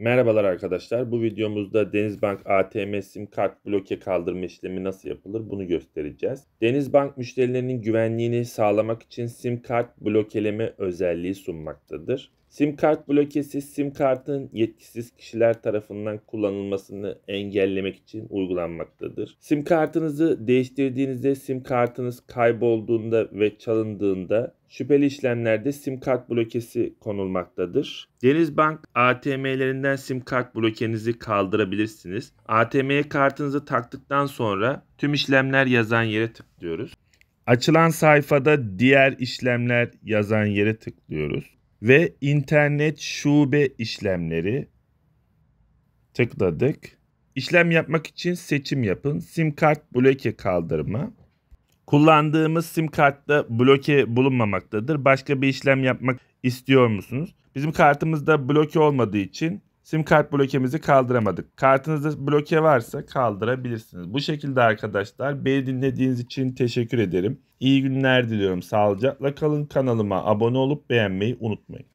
Merhabalar arkadaşlar. Bu videomuzda Denizbank ATM sim kart bloke kaldırma işlemi nasıl yapılır bunu göstereceğiz. Denizbank müşterilerinin güvenliğini sağlamak için sim kart blokeleme özelliği sunmaktadır. Sim kart blokesi sim kartın yetkisiz kişiler tarafından kullanılmasını engellemek için uygulanmaktadır. Sim kartınızı değiştirdiğinizde sim kartınız kaybolduğunda ve çalındığında şüpheli işlemlerde sim kart blokesi konulmaktadır. Denizbank ATM'lerinden sim kart blokenizi kaldırabilirsiniz. ATM'ye kartınızı taktıktan sonra tüm işlemler yazan yere tıklıyoruz. Açılan sayfada diğer işlemler yazan yere tıklıyoruz ve internet şube işlemleri tıkladık. İşlem yapmak için seçim yapın. Sim kart bloke kaldırma. Kullandığımız sim kartta bloke bulunmamaktadır. Başka bir işlem yapmak istiyor musunuz? Bizim kartımızda bloke olmadığı için Sim kart blokemizi kaldıramadık. Kartınızda bloke varsa kaldırabilirsiniz. Bu şekilde arkadaşlar beni dinlediğiniz için teşekkür ederim. İyi günler diliyorum. Sağlıcakla kalın. Kanalıma abone olup beğenmeyi unutmayın.